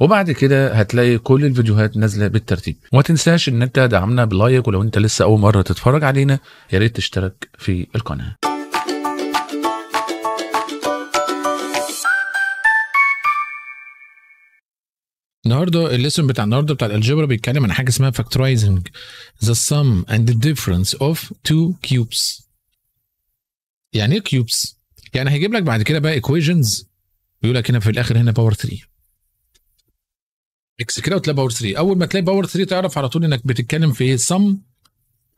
وبعد كده هتلاقي كل الفيديوهات نازله بالترتيب وما تنساش ان انت تدعمنا بلايك ولو انت لسه اول مره تتفرج علينا يا ريت تشترك في القناه النهارده الليسون بتاع النهارده بتاع الالجبرا بيتكلم عن حاجه اسمها فاكتورايزنج ذا سم اند ذا اوف تو كيوبس يعني ايه كيوبس؟ يعني هيجيب لك بعد كده بقى ايكويشنز بيقول لك هنا في الاخر هنا باور 3 اكس كده وتلاقي باور 3 اول ما تلاقي باور 3 تعرف على طول انك بتتكلم في سم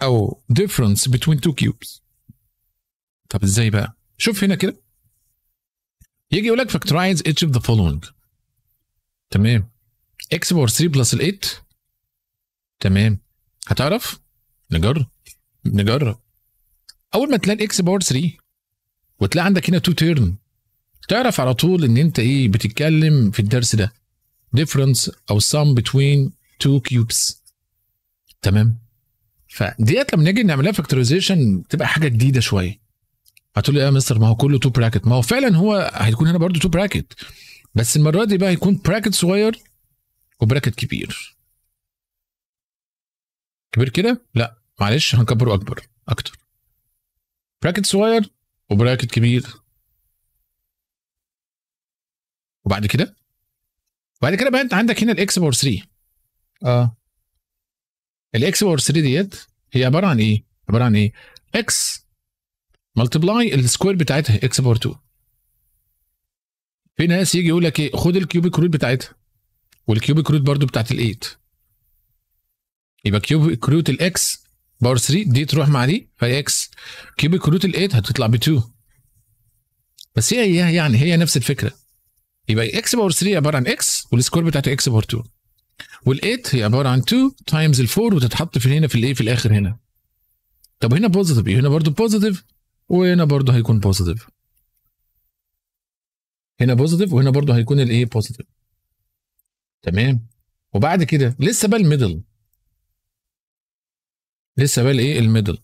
او ديفرنس بتوين تو كيوبس طب ازاي بقى شوف هنا كده يجي يقول لك فاكتورايز اتش اوف ذا فولوينج تمام اكس باور 3 بلس ال 8 تمام هتعرف نجرب نجرب اول ما تلاقي الاكس باور 3 وتلاقي عندك هنا تو تيرن تعرف على طول ان انت ايه بتتكلم في الدرس ده difference او sum between two cubes تمام فديت لما نيجي نعملها فاكتوريزيشن تبقى حاجه جديده شويه هتقول لي يا آه، مستر ما هو كله تو براكت ما هو فعلا هو هيكون هنا برضو تو براكت بس المره دي بقى هيكون براكت صغير وبراكت كبير كبير كده لا معلش هنكبره اكبر اكتر براكت صغير وبراكت كبير وبعد كده بعد كده بقى انت عندك هنا الاكس باور 3 اه الاكس باور 3 ديت هي عباره عن ايه؟ عباره عن ايه؟ اكس ملتبلاي السكوير بتاعتها اكس باور 2 في ناس يجي يقول لك ايه خد الكيوبيك روت بتاعتها والكيوبيك روت برضو بتاعت ال8 يبقى كيوبيك روت الاكس باور 3 دي تروح مع دي اكس كيوبيك روت ال8 هتطلع ب2 بس هي يعني هي نفس الفكره يبقى اكس باور 3 عباره عن اكس والسكوير بتاعت اكس باور 2 وال8 هي عباره عن 2 تايمز ال4 وتتحط في هنا في الايه في الاخر هنا طب هنا بوزيتيف إيه؟ هنا برضه بوزيتيف وهنا برضه هيكون بوزيتيف هنا بوزيتيف وهنا برضه هيكون الايه بوزيتيف تمام وبعد كده لسه بقى الميدل لسه بقى الايه الميدل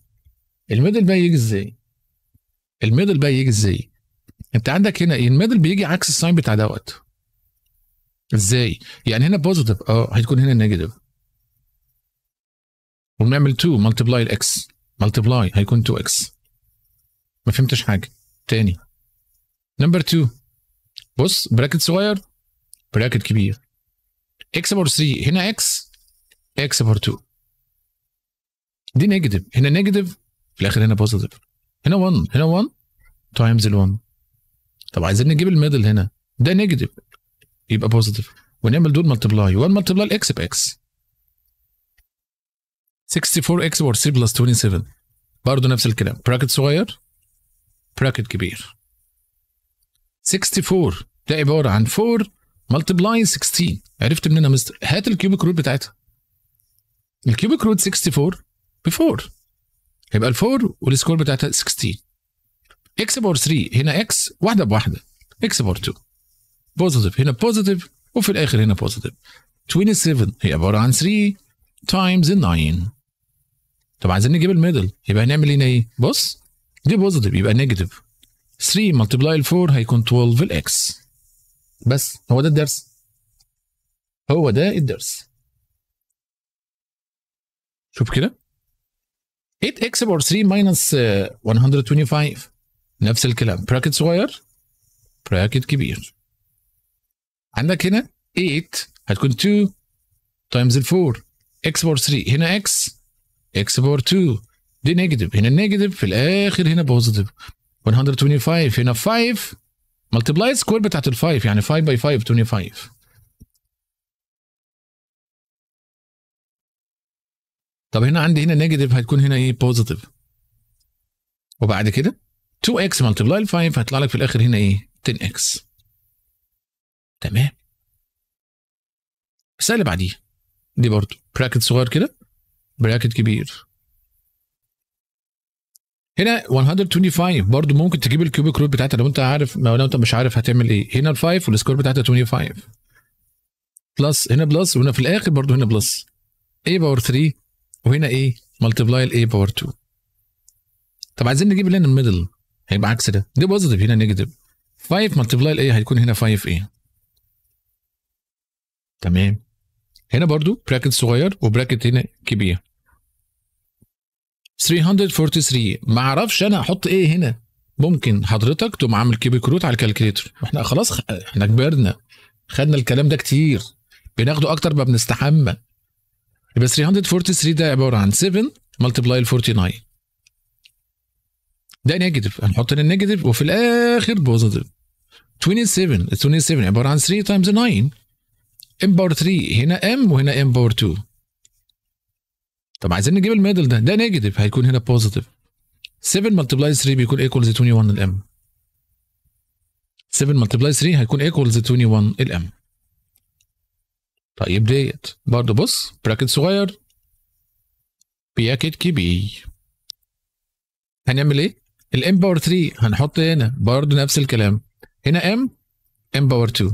الميدل بقى يجي ازاي الميدل بقى يجي ازاي انت عندك هنا ايه الميدل بيجي عكس الساين بتاع دوت ازاي يعني هنا بوزيتيف اه هتكون هنا نيجاتيف وبنعمل 2 ملتبلاي الاكس ملتبلاي هيكون 2 اكس ما فهمتش حاجه تاني نمبر 2 بص براكت صغير براكت كبير اكس بار 3 هنا اكس اكس بار 2 دي نيجاتيف هنا نيجاتيف في الاخر هنا بوزيتيف هنا 1 هنا 1 تايمز ال 1 طب عايزين نجيب الميدل هنا ده نيجاتيف يبقى بوزيتيف ونعمل دول ملتبلاي 1 ملتبلاي الاكس باكس 64 اكس اور 3 بلس 27 برضه نفس الكلام براكت صغير براكت كبير 64 ده عباره عن 4 ملتبلاي 16 عرفت منين يا مستر هات الكيوبيك رود بتاعتها الكيوبيك رود 64 ب 4 هيبقى ال 4 والسكور بتاعتها 16 اكس باور 3 هنا اكس واحده بواحده اكس باور 2 بوزيتيف هنا بوزيتيف وفي الاخر هنا بوزيتيف 27 هي عباره عن 3 تايمز 9 طب عايزين نجيب الميدل يبقى هنعمل هنا ايه؟ بص دي بوزيتيف يبقى نيجاتيف 3 ملتبلاي 4 هيكون 12 الاكس بس هو ده الدرس هو ده الدرس شوف كده 8 اكس باور 3 ماينس 125 نفس الكلام براكت صغير براكت كبير عندك هنا 8 هتكون 2 تايمز 4 اكس بور 3 هنا اكس اكس بور 2 دي نيجاتيف هنا نيجاتيف في الاخر هنا بوزيتيف 125 هنا 5 ملتبلاي سكوير بتاعت ال 5 يعني 5 باي 5 25 طب هنا عندي هنا نيجاتيف هتكون هنا ايه بوزيتيف وبعد كده 2x ملتبلاي 5 هيطلع لك في الاخر هنا ايه 10x تمام السنه اللي بعديها دي برضو براكت صغير كده براكت كبير هنا 125 برضو ممكن تجيب الكيوبيك روت بتاعتها لو انت عارف لو انت مش عارف هتعمل ايه هنا ال5 والسكوير بتاعتها 25 بلس هنا بلس وهنا في الاخر برضو هنا بلس a باور 3 وهنا ايه ملتبلاي ال a باور 2 طب عايزين نجيب اللي هنا الميدل هيبقى عكس ده دي بوزيتيف هنا نيجاتيف 5 ملتبلاي الايه هيكون هنا 5 ايه تمام هنا برضو براكت صغير وبراكت هنا كبير 343 ما اعرفش انا احط ايه هنا ممكن حضرتك تقوم عامل كيبيك روت على الكالكليتر احنا خلاص خ... احنا كبرنا خدنا الكلام ده كتير بناخده اكتر ما بنستحمى يبقى 343 ده عباره عن 7 ملتبلاي 49 ده نيجاتيف هنحط هنا النيجاتيف وفي الاخر بوزيتيف 27 ال 27 عباره عن 3 تايمز 9 ام باور 3 هنا ام وهنا ام باور 2 طب عايزين نجيب الميدل ده ده نيجاتيف هيكون هنا بوزيتيف 7 ملتبلاي 3 بيكون ايكوالز 21 الام 7 ملتبلاي 3 هيكون ايكوالز 21 الام طيب ديت برضه بص براكت صغير بياكت كبير هنعمل ايه؟ الام باور 3 هنحط هنا برضه نفس الكلام هنا ام ام باور 2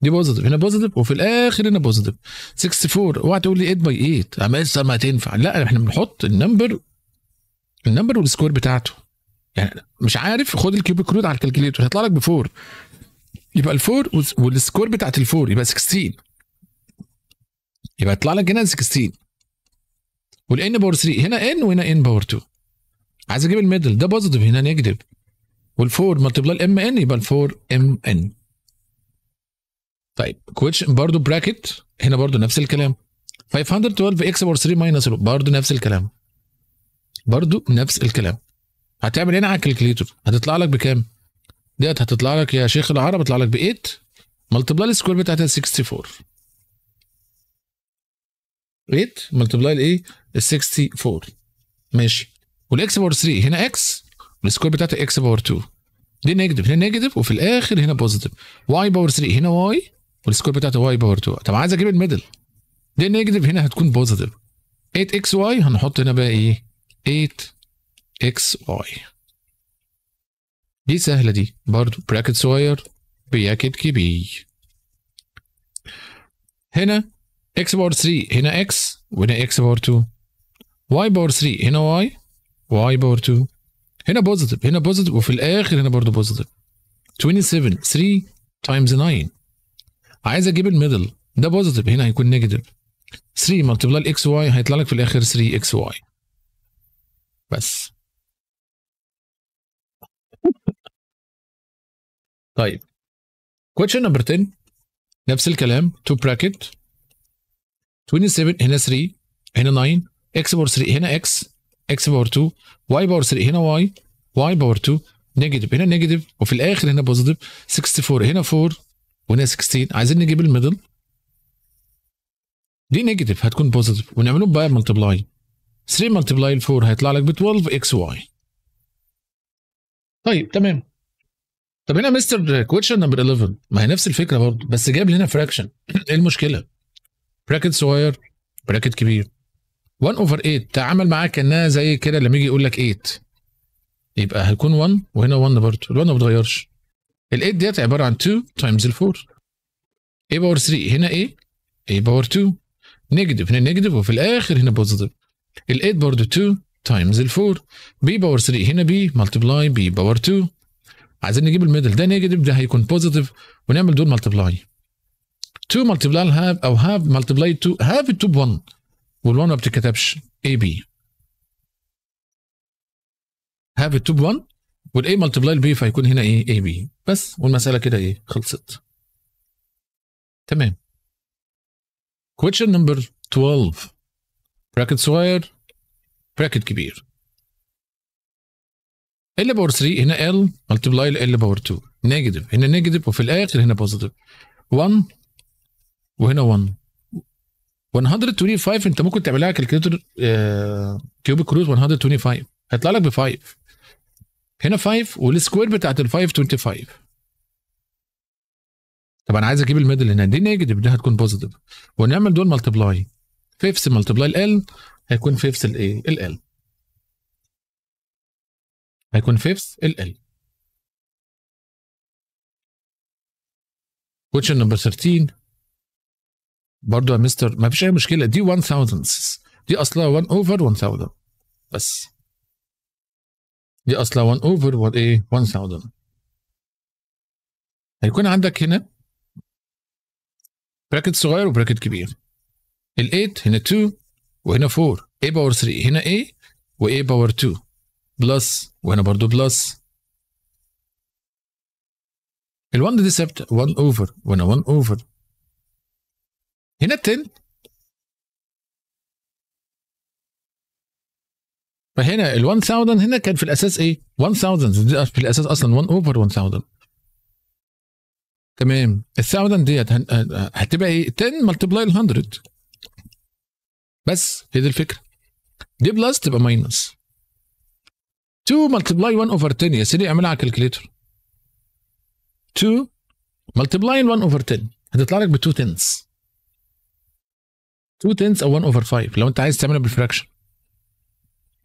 دي بوزيتيف هنا بوزيتيف وفي الاخر هنا بوزيتيف 64 اوعى تقول لي 8 باي 8 اما لسه ما تنفع لا احنا بنحط النمبر النمبر والسكور بتاعته يعني مش عارف خد الكيوبيك رود على الكالكليتور هيطلع لك ب 4 يبقى ال 4 والسكور بتاعت ال 4 يبقى 16 يبقى يطلع لك هنا 16 والان باور 3 هنا ان وهنا ان باور 2 عايز اجيب الميدل ده بوزيتيف هنا نيجاتيف والفور ملتبلاي ام ان يبقى الفور ام ان طيب كويتش برضه براكت هنا برضه نفس الكلام 512 اكس باور 3 ماينس برضه نفس الكلام برضه نفس الكلام هتعمل هنا على الكالكليتور هتطلع لك بكام؟ ديت هتطلع لك يا شيخ العرب هتطلع لك ب 8 ملتبلاي السكوير بتاعتها 64 8 ملتبلاي الايه؟ ال 64 إيه؟ ماشي والاكس باور 3 هنا اكس والسكوير بتاعته اكس باور 2 دي نيجاتيف هنا نيجاتيف وفي الاخر هنا بوزيتيف واي باور 3 هنا واي والسكوير بتاعته واي باور 2 طب عايز اجيب الميدل دي نيجاتيف هنا هتكون بوزيتيف 8 اكس واي هنحط هنا بقى ايه 8 اكس واي دي سهله دي برضو براكت صغير بياكت كبير هنا اكس باور 3 هنا اكس وهنا اكس باور 2 واي باور 3 هنا واي واي باور 2 هنا بوزيتيف هنا بوزيتيف وفي الاخر هنا برضه بوزيتيف 27 3 تايمز 9 عايز اجيب الميدل ده بوزيتيف هنا هيكون نيجاتيف 3 مالتبلاي الاكس واي هيطلع لك في الاخر 3 اكس واي بس طيب question نمبر 10 نفس الكلام 2 bracket 27 هنا 3 هنا 9 x over 3 هنا x اكس باور 2 واي باور 3 هنا واي واي باور 2 نيجاتيف هنا نيجاتيف وفي الاخر هنا بوزيتيف 64 هنا 4 وهنا 16 عايزين نجيب الميدل دي نيجاتيف هتكون بوزيتيف ونعملهم باي ملتبلاي 3 ملتبلاي 4 هيطلع لك ب 12 اكس واي طيب تمام طب هنا مستر كويشن نمبر 11 ما هي نفس الفكره برضه بس جاب لنا فراكشن ايه المشكله؟ براكت صغير براكت كبير 1 اوفر 8 تعامل معاه كانها زي كده لما يجي يقول لك 8 يبقى هيكون 1 وهنا 1 برضه ال1 ما بتغيرش ال 8 ديت عباره عن 2 تايمز ال 4 a باور 3 هنا a a باور 2 نيجاتيف هنا نيجاتيف وفي الاخر هنا بوزيتيف ال 8 برضه 2 تايمز ال 4 b باور 3 هنا b ملتبلاي b باور 2 عايزين نجيب الميدل ده نيجاتيف ده هيكون بوزيتيف ونعمل دول ملتبلاي 2 ملتبلاي هاف او هاف ملتبلاي 2 هاف 2 ب 1 1 ما بتتكتبش اي بي هاف التوب 1 والاي ملتبلاي البي فهيكون هنا ايه اي بي بس والمساله كده ايه خلصت تمام question نمبر 12 bracket صغير bracket كبير ال باور 3 هنا ال ملتبلاي ال باور 2 نيجاتيف هنا نيجاتيف وفي الاخر هنا بوزيتيف 1 وهنا 1 125 انت ممكن تعملها كالكوليتر آه كيوبيك روت 125 هيطلع لك ب 5 هنا 5 والسكوير بتاعت ال 5 25 طب انا عايز اجيب الميدل هنا دي نيجاتيف دي هتكون بوزيتيف ونعمل دول ملتبلاي فيفس ملتبلاي ال هيكون فيفس الايه ال ال هيكون فيفس ال ال is number 13 برضه يا مستر ما فيش اي مشكله دي 1000 دي اصلها 1 اوفر 1000 بس دي اصلها 1 اوفر ايه 1000 هيكون عندك هنا براكت صغير وبراكت كبير ال 8 هنا 2 وهنا 4 a باور 3 هنا a و a باور 2 بلس وهنا برضو بلس ال 1 دي سبت 1 اوفر وهنا 1 اوفر هنا التن فهنا ال 1000 هنا كان في الاساس ايه 1000 دي في الاساس اصلا 1 اوفر 1000 تمام ال 1000 ديت هتبقى ايه 10 ملتبلاي ال 100 بس هي دي الفكره دي بلس تبقى ماينس 2 ملتبلاي 1 اوفر 10 يا سيدي اعملها على الكالكليتر 2 ملتبلاي 1 اوفر 10 هتطلع لك ب 2 10 2 تنس او 1 اوفر 5 لو انت عايز تعملها بالفراكشن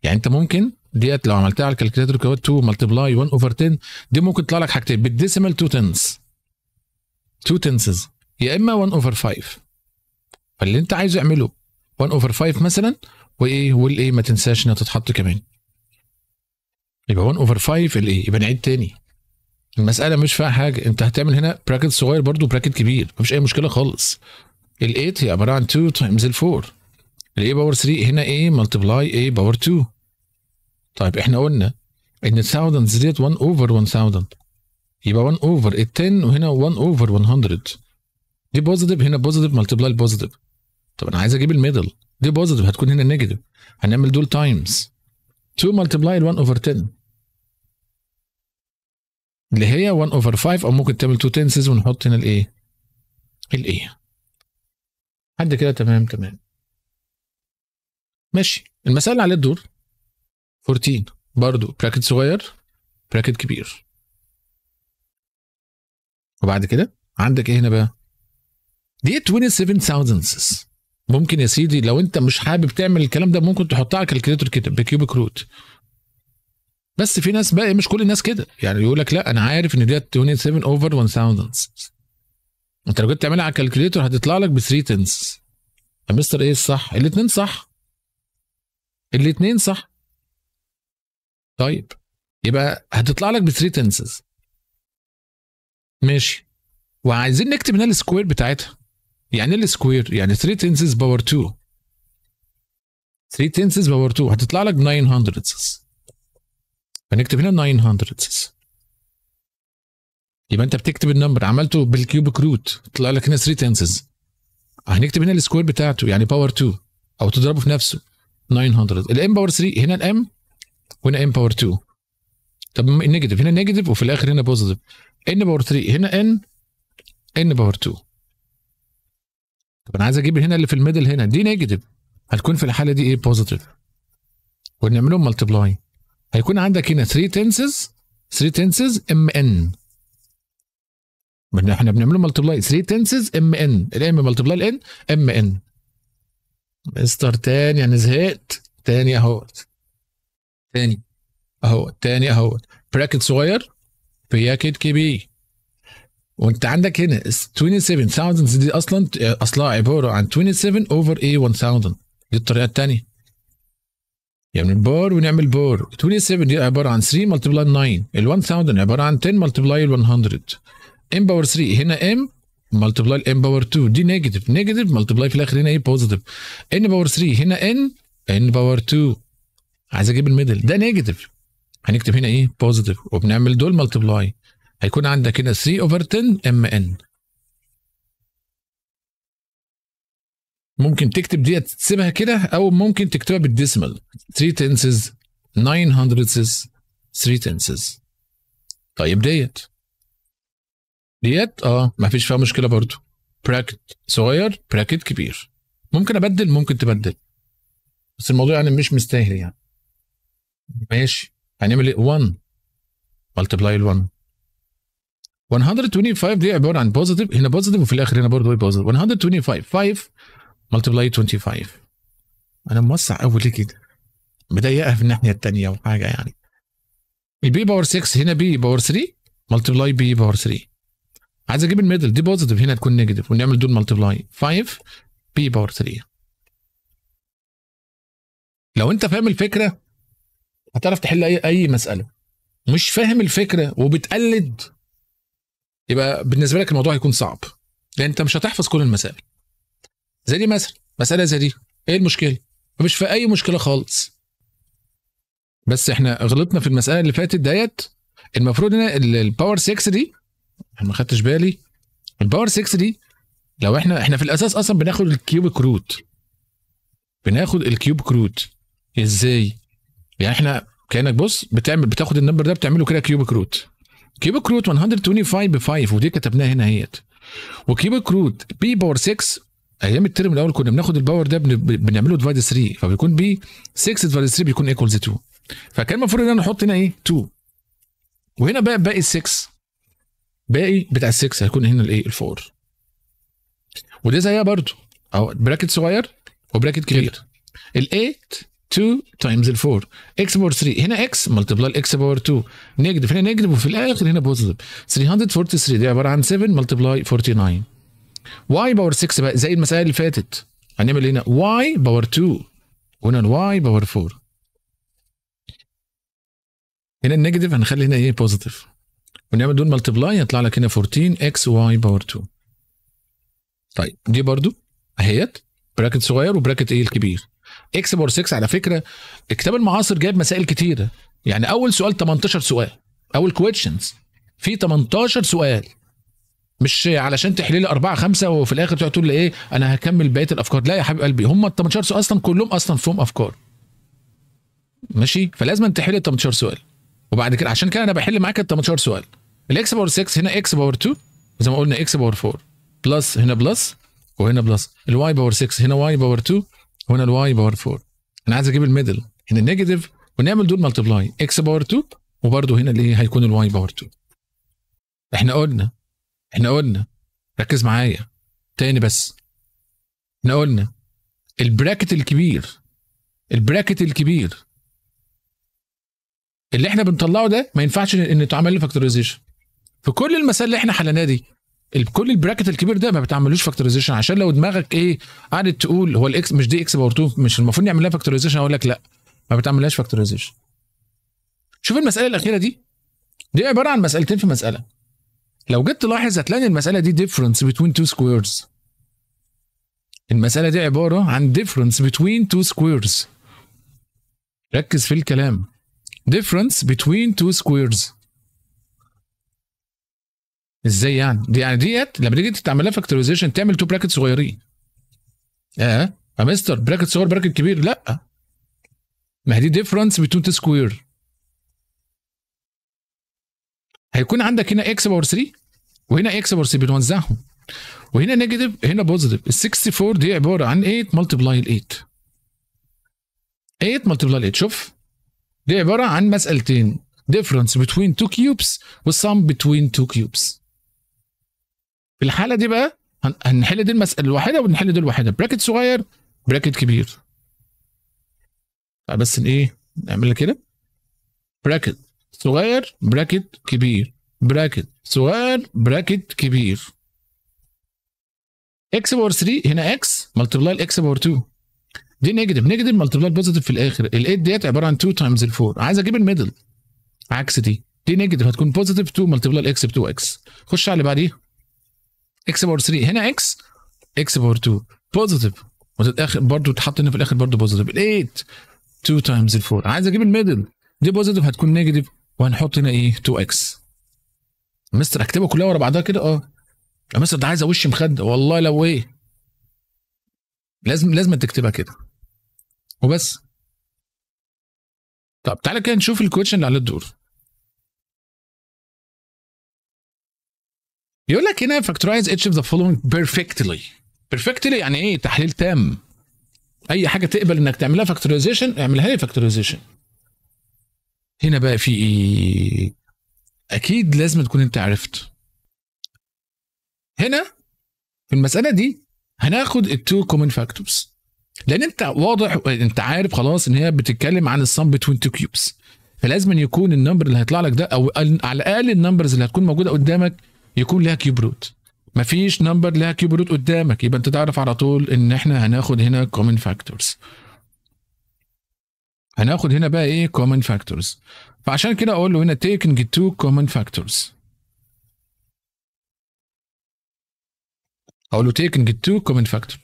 يعني انت ممكن ديت لو عملتها على الكالكليتر 2 ملتبلاي 1 اوفر 10 دي ممكن تطلع لك حاجتين بالديسيمال 2 تنس 2 تنسز يا اما 1 اوفر 5 فاللي انت عايزه اعمله 1 اوفر 5 مثلا وايه والايه ما تنساش انها تتحط كمان يبقى 1 اوفر 5 الايه يبقى نعيد تاني المساله مش فيها حاجه انت هتعمل هنا براكت صغير برضو براكت كبير مفيش اي مشكله خالص ال 8 هي عباره عن 2 تايمز ال 4 ال a باور 3 هنا a ملتبلاي a باور 2 طيب احنا قلنا ان 1000 ديت 1 اوفر 1000 يبقى 1 اوفر ال 10 وهنا 1 اوفر 100 دي بوزيتيف هنا بوزيتيف ملتبلاي بوزيتيف طب انا عايز اجيب الميدل دي بوزيتيف هتكون هنا نيجاتيف هنعمل دول تايمز 2 ملتبلاي 1 اوفر 10 اللي هي 1 اوفر 5 او ممكن تعمل 2 تنسز ونحط هنا الايه؟ الايه حد كده تمام تمام ماشي المسألة اللي عليها الدور 14 برضو براكت صغير براكت كبير وبعد كده عندك ايه هنا بقى دي 27 thousands ممكن يا سيدي لو انت مش حابب تعمل الكلام ده ممكن تحطها على الكالكليتر كده بكيوبيك روت بس في ناس بقى مش كل الناس كده يعني يقول لك لا انا عارف ان دي 27 اوفر 1000 انت لو جيت تعملها على الكالكوليتر هتطلع لك ب 3 تنس يا مستر ايه الصح؟ الاثنين صح الاثنين صح طيب يبقى هتطلع لك ب 3 تنسز ماشي وعايزين نكتب هنا السكوير بتاعتها يعني ايه السكوير؟ يعني 3 تنسز باور 2 3 تنسز باور 2 هتطلع لك 900 هندردز فنكتب هنا 900 يبقى انت بتكتب النمبر عملته بالكيوبك روت طلع لك هنا 3 تنسز هنكتب هنا السكوير بتاعته يعني باور 2 او تضربه في نفسه 900 الام باور 3 هنا الام وهنا ام باور 2 طب النيجاتيف هنا نيجاتيف وفي الاخر هنا بوزيتيف ان باور 3 هنا ان ان باور 2 طب انا عايز اجيب هنا اللي في الميدل هنا دي نيجاتيف هتكون في الحاله دي ايه بوزيتيف ونعملهم ملتبلاي هيكون عندك هنا 3 تنسز 3 تنسز ام ان احنا بنعمله ملتبلاي 3 تنسز ام ان الام ملتبلاي الان ام ان مستر تاني انا يعني زهقت تاني اهوت تاني اهو تاني اهوت براكت صغير براكت كبير وانت عندك هنا 27000 دي اصلا اصلها عباره عن 27 اوفر اي 1000 دي الطريقه الثانيه يعني بور ونعمل بور 27 دي عباره عن 3 ملتبلاي 9 ال 1000 عباره عن 10 ملتبلاي ال 100 ام باور 3 هنا ام ملتبلاي الام باور 2 دي نيجاتيف نيجاتيف ملتبلاي في الاخر هنا ايه بوزيتيف ان باور 3 هنا ان ان باور 2 عايز اجيب الميدل ده نيجاتيف هنكتب هنا ايه بوزيتيف وبنعمل دول ملتبلاي هيكون عندك هنا 3 اوفر 10 ام ان ممكن تكتب ديت تسيبها كده او ممكن تكتبها بالديسمال 3 تنسز 900 3 تنسز طيب ديت ديت اه ما فيش فيها مشكله برضو براكت صغير براكت كبير ممكن ابدل ممكن تبدل بس الموضوع يعني مش مستاهل يعني ماشي هنعمل ايه 1 ملتبلاي ال 1 125 دي عباره عن بوزيتيف هنا بوزيتيف وفي الاخر هنا برضه بوزيتيف 125 5 ملتبلاي 25 انا موسع قوي ليه كده مضيقها في الناحيه الثانيه وحاجه يعني البي باور 6 هنا بي باور 3 ملتبلاي بي باور 3 عايز اجيب الميدل دي بوزيتيف هنا تكون نيجاتيف ونعمل دول ملتبلاي 5 بي باور 3 لو انت فاهم الفكره هتعرف تحل اي اي مساله مش فاهم الفكره وبتقلد يبقى بالنسبه لك الموضوع هيكون صعب لان انت مش هتحفظ كل المسائل زي دي مثلا مساله زي دي ايه المشكله مش في اي مشكله خالص بس احنا غلطنا في المساله اللي فاتت ديت المفروض ان الباور 6 دي انا يعني ما خدتش بالي الباور 6 دي لو احنا احنا في الاساس اصلا بناخد الكيوب كروت بناخد الكيوب كروت ازاي يعني احنا كانك بص بتعمل بتاخد النمبر ده بتعمله كده كيوب كروت كيوب كروت 125 ب 5 ودي كتبناها هنا اهيت وكيوب كروت بي باور 6 ايام الترم الاول كنا بناخد الباور ده بنعمله ديفايد 3 فبيكون بي 6 ديفايد 3 بيكون ايكوالز 2 فكان المفروض ان انا احط هنا ايه 2 وهنا بقى باقي 6 باقي بتاع ال 6 هيكون هنا الايه ال 4 وده زيها برضو اهو براكت صغير وبراكت كبير ال 8 2 تايمز ال 4 اكس باور 3 هنا اكس ملتبلاي الاكس باور 2 نيجاتيف هنا نيجاتيف وفي الاخر هنا بوزيتيف 343 دي عباره عن 7 ملتبلاي 49 واي باور 6 بقى زي المسائل اللي فاتت هنعمل هنا واي باور 2 وهنا الواي باور 4 هنا النيجاتيف هنخلي هنا ايه بوزيتيف ونعمل دول ملتبلاي يطلع لك هنا 14 اكس واي باور 2 طيب دي برضو اهيت براكت صغير وبراكت ايه الكبير اكس باور 6 على فكره الكتاب المعاصر جايب مسائل كتيره يعني اول سؤال 18 سؤال اول كويشنز في 18 سؤال مش علشان تحلي لي اربعه خمسه وفي الاخر تقعد تقول لي ايه انا هكمل بقيه الافكار لا يا حبيب قلبي هم ال 18 سؤال اصلا كلهم اصلا فيهم افكار ماشي فلازم تحل ال 18 سؤال وبعد كده عشان كده انا بحل معاك ال 18 سؤال الاكس باور 6 هنا اكس باور 2 زي ما قلنا اكس باور 4 بلس هنا بلس وهنا بلس الواي باور 6 هنا واي باور 2 وهنا الواي باور 4 انا عايز اجيب الميدل هنا النيجاتيف ونعمل دول ملتبلاي اكس باور 2 وبرده هنا اللي هيكون الواي باور 2 احنا قلنا احنا قلنا ركز معايا تاني بس احنا قلنا البراكت الكبير البراكت الكبير اللي احنا بنطلعه ده ما ينفعش ان يتعمل له فاكتوريزيشن في كل المسائل اللي احنا حلناها دي كل البراكت الكبير ده ما بتعملوش فاكتوريزيشن عشان لو دماغك ايه قعدت تقول هو الاكس مش دي اكس باور 2 مش المفروض نعمل لها فاكتوريزيشن اقول لك لا ما بتعملهاش فاكتوريزيشن شوف المساله الاخيره دي دي عباره عن مسالتين في مساله لو جيت تلاحظ هتلاقي المساله دي ديفرنس بتوين تو سكويرز المساله دي عباره عن ديفرنس بتوين تو سكويرز ركز في الكلام ديفرنس بتوين تو سكويرز ازاي يعني دي يعني ديت لما تيجي تعمل لها تعمل تو براكت صغيرين اه يا مستر براكت صغير براكت كبير لا ما هي دي ديفرنس بتون تو سكوير هيكون عندك هنا اكس باور 3 وهنا اكس باور 3 بنوزعهم وهنا نيجاتيف هنا بوزيتيف ال 64 دي عباره عن 8 ملتبلاي ال 8 8 ملتبلاي ال 8 شوف دي عباره عن مسالتين difference between two cubes وسام between two cubes في الحاله دي بقى هنحل دي المساله الواحده ونحل دي الواحده براكت صغير براكت كبير طيب بس ايه نعملها كده براكت صغير براكت كبير براكت صغير براكت كبير اكس باور 3 هنا اكس ملتبلاي الاكس باور 2 دي نيجاتيف نيجاتيف ملتبلاي بوزيتيف في الاخر ال8 ديت عباره عن 2 تايمز ال4 عايز اجيب الميدل عكس دي دي نيجاتيف هتكون بوزيتيف 2 ملتبلاي الاكس ب 2 اكس خش على اللي بعديه اكس باور 3 هنا اكس اكس باور 2 بوزيتيف وفي الاخر برضه اتحط هنا في الاخر برضه بوزيتيف 8 2 تايمز 4 عايز اجيب الميدل دي بوزيتيف هتكون نيجاتيف وهنحط هنا ايه 2 اكس مستر اكتبها كلها ورا بعضها كده اه يا مستر ده عايز اوش مخده والله لو ايه لازم لازم تكتبها كده وبس طب تعالى كده نشوف الكوتشن اللي على الدور يقول لك هنا فاكتورايز اتش اوف ذا فولوينج بيرفكتلي بيرفكتلي يعني ايه تحليل تام اي حاجه تقبل انك تعملها فاكتورايزيشن اعملها لي فاكتورايزيشن هنا بقى في ايه اكيد لازم تكون انت عرفت هنا في المساله دي هناخد التو كومن فاكتورز لان انت واضح انت عارف خلاص ان هي بتتكلم عن الصم بتوين تو كيوبس فلازم يكون النمبر اللي هيطلع لك ده او على الاقل النمبرز اللي هتكون موجوده قدامك يكون لها كيبروت مفيش نمبر لها كيبروت قدامك يبقى انت تعرف على طول ان احنا هناخد هنا كومن فاكتورز هناخد هنا بقى ايه كومن فاكتورز فعشان كده اقول له هنا تيكنج تو كومن فاكتورز اقول له تيكنج تو كومن فاكتور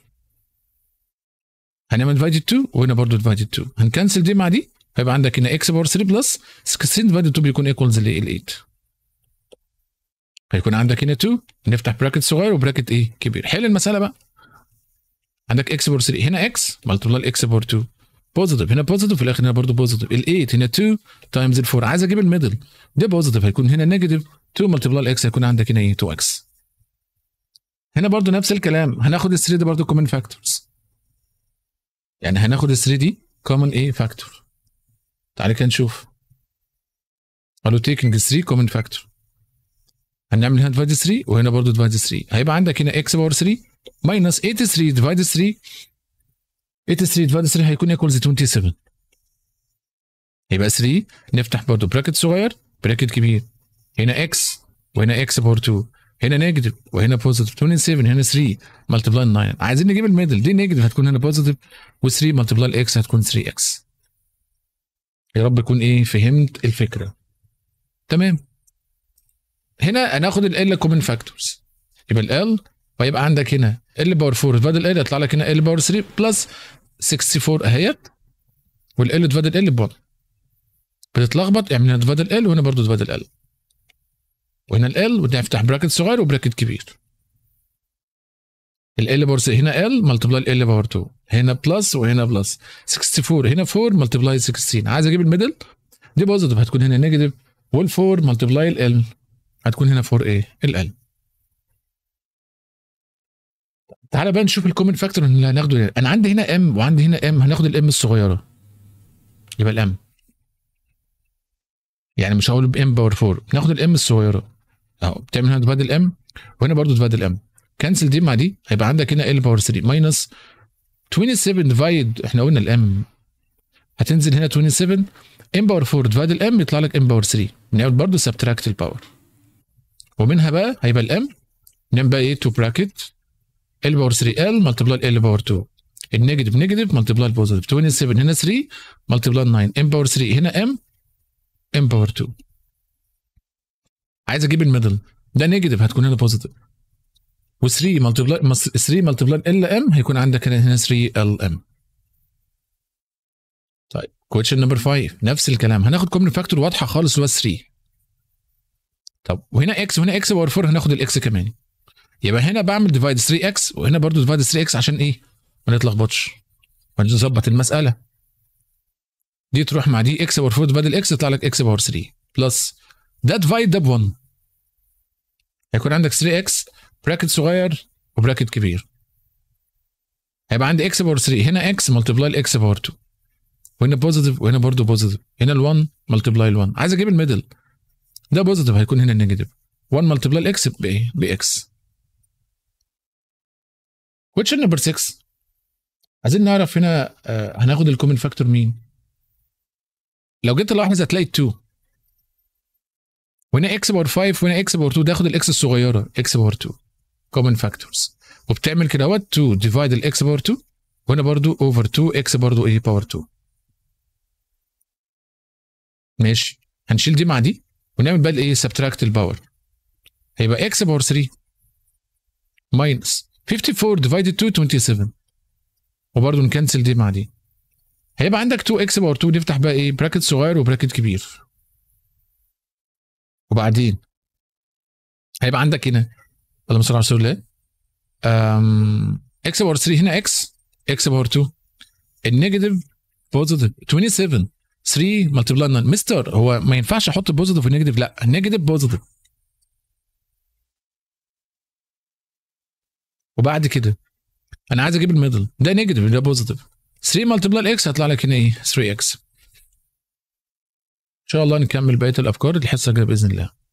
هنعمل divided 2 وهنا برضه divided 2 هنكنسل دي مع دي هيبقى عندك هنا x باور 3 بلس 16 divided 2 بيكون equals ل 8 هيكون عندك هنا 2 نفتح براكت صغير وبراكت ايه كبير حل المساله بقى عندك اكس بور 3 هنا اكس ملتبلاي الاكس بور 2 بوزيتيف هنا بوزيتيف في الاخر هنا برضه بوزيتيف ال8 هنا 2 تايمز ال4 عايز اجيب الميدل ده بوزيتيف هيكون هنا نيجاتيف 2 ملتبلاي الاكس هيكون عندك هنا ايه 2 اكس هنا برضه نفس الكلام هناخد ال3 دي برضه كومن فاكتورز يعني هناخد ال3 دي كومن ايه فاكتور تعالى كده نشوف قالوا تيكنج 3 كومن فاكتور هنعمل هنا ديفايد 3 وهنا برضه ديفايد 3 هيبقى عندك هنا اكس باور 3 ماينس 83 ديفايد 3 83 ديفايد 3 هيكون ايكوالز 27 يبقى 3 نفتح برضه براكت صغير براكت كبير هنا اكس وهنا اكس باور 2 هنا نيجاتيف وهنا بوزيتيف 27 هنا 3 ملتبلاي 9 عايزين نجيب الميدل دي نيجاتيف هتكون هنا بوزيتيف و3 ملتبلاي الاكس هتكون 3 اكس يا رب اكون ايه فهمت الفكره تمام هنا هناخد ال ال كومن فاكتورز يبقى ال ال ويبقى عندك هنا ال باور 4 اتفاد ال ال يطلع لك هنا ال باور 3 بلس 64 اهيت وال اتفاد ال ال ب 1 بتتلخبط اعمل يعني هنا اتفاد ال ال وهنا برضه اتفاد ال ال وهنا ال ال ونفتح براكت صغير وبراكت كبير ال باور 3 هنا ال ملتبلاي ال باور 2 هنا بلس وهنا بلس 64 هنا 4 ملتبلاي 16 عايز اجيب الميدل دي بوزيتيف هتكون هنا نيجاتيف وال4 ملتبلاي ال هتكون هنا فور ايه القلب تعالى بقى نشوف الكومن فاكتور اللي هناخده انا عندي هنا ام وعندي هنا ام هناخد الام الصغيره يبقى الام يعني مش هقول بام باور 4 ناخد الام الصغيره اهو بتعمل هنا تبادل ام وهنا برضو تبادل ام كنسل دي مع دي هيبقى عندك هنا ال باور 3 ماينس 27 ديفايد احنا قلنا الام هتنزل هنا 27 ام باور 4 ديفايد ام يطلع لك ام باور 3 بنعمل برضو سبتراكت الباور ومنها بقى هيبقى الام نعمل بقى ايه تو براكت ال باور 3 ال ملتبلاي ال باور 2 النيجاتيف نيجاتيف ملتبلاي البوزيتيف 27 هنا 3 ملتبلاي 9 ام باور 3 هنا ام ام باور 2 عايز اجيب الميدل ده نيجاتيف هتكون هنا بوزيتيف و3 ملتبلاي 3 ملتبلاي ال ام هيكون عندك هنا 3 ال ام طيب كويشن نمبر 5 نفس الكلام هناخد كومن فاكتور واضحه خالص اللي هو 3 طب وهنا اكس وهنا اكس باور 4 هناخد الاكس كمان يبقى هنا بعمل ديفايد 3 اكس وهنا برضو ديفايد 3 اكس عشان ايه ما نتلخبطش ونظبط المساله دي تروح مع دي اكس باور 4 ديفايد الاكس يطلع لك اكس باور 3 بلس ده ديفايد ده ب 1 هيكون عندك 3 اكس براكت صغير وبراكت كبير هيبقى عندي اكس باور 3 هنا اكس ملتبلاي الاكس باور 2 وهنا بوزيتيف وهنا برضه بوزيتيف هنا ال1 ملتبلاي ال1 عايز اجيب الميدل ده بوزيتيف هيكون هنا نيجاتيف 1 ملتبلاي الاكس بايه؟ باكس question نمبر 6 عايزين نعرف هنا آه، هناخد الكومن فاكتور مين لو جيت تلاحظ هتلاقي 2 وهنا اكس باور 5 وهنا اكس باور 2 ده ياخد الاكس الصغيره اكس باور 2 كومن فاكتورز وبتعمل كده 2 ديفايد الاكس باور 2 وهنا برضو اوفر 2 اكس برضو ايه باور 2 ماشي هنشيل دي مع دي ونعمل بدل ايه سبتراكت الباور هيبقى اكس باور 3 ماينس 54 ديفايدد 2 27 وبرده نكنسل دي مع دي هيبقى عندك 2 اكس باور 2 نفتح بقى ايه براكت صغير وبراكت كبير وبعدين هيبقى عندك هنا اللهم صل على رسول الله اكس باور 3 هنا اكس اكس باور 2 النيجاتيف بوزيتيف 27 3 ملتي 9 مستر هو ما ينفعش احط بوزيتيف ونيجاتيف لا نيجاتيف بوزيتيف وبعد كده انا عايز اجيب الميدل ده نيجاتيف ده بوزيتيف 3 ملتبلاي اكس هيطلع لك هنا ايه 3 اكس ان شاء الله نكمل بقيه الافكار الحصه الجايه باذن الله